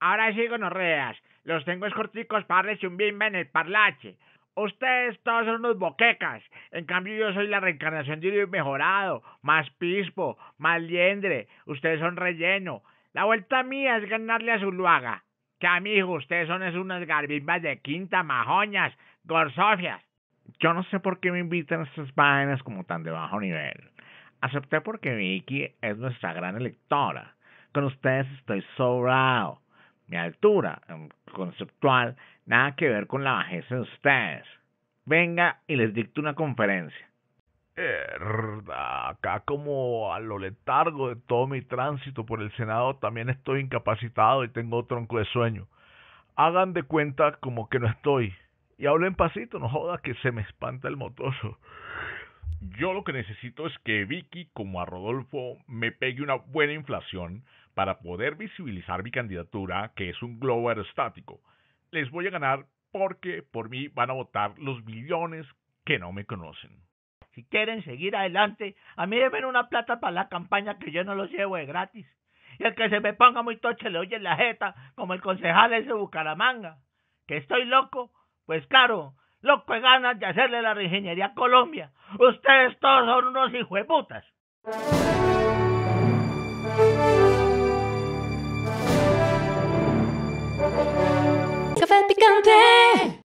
Ahora sí, gonorreas. Los tengo escorticos para darles un bimba en el parlache. Ustedes todos son unos boquecas. En cambio, yo soy la reencarnación de un mejorado, más pispo, más liendre. Ustedes son relleno. La vuelta mía es ganarle a su luaga, Que amigo, ustedes son es unas garbimbas de quinta, majoñas, gorsofias. Yo no sé por qué me invitan a estas vainas como tan de bajo nivel. Acepté porque Vicky es nuestra gran electora. Con ustedes estoy sobrado. Mi altura em, conceptual, nada que ver con la bajeza de ustedes. Venga y les dicto una conferencia. acá como a lo letargo de todo mi tránsito por el Senado también estoy incapacitado y tengo tronco de sueño. Hagan de cuenta como que no estoy. Y hablo en pasito, no joda que se me espanta el motoso. Yo lo que necesito es que Vicky, como a Rodolfo, me pegue una buena inflación para poder visibilizar mi candidatura, que es un globo aerostático. Les voy a ganar porque por mí van a votar los millones que no me conocen. Si quieren seguir adelante, a mí deben una plata para la campaña que yo no los llevo de gratis. Y el que se me ponga muy toche le oye la jeta, como el concejal ese de Bucaramanga. ¿Que estoy loco? Pues claro, loco que ganas de hacerle la reingeniería a Colombia. Ustedes todos son unos hijueputas. Café picante.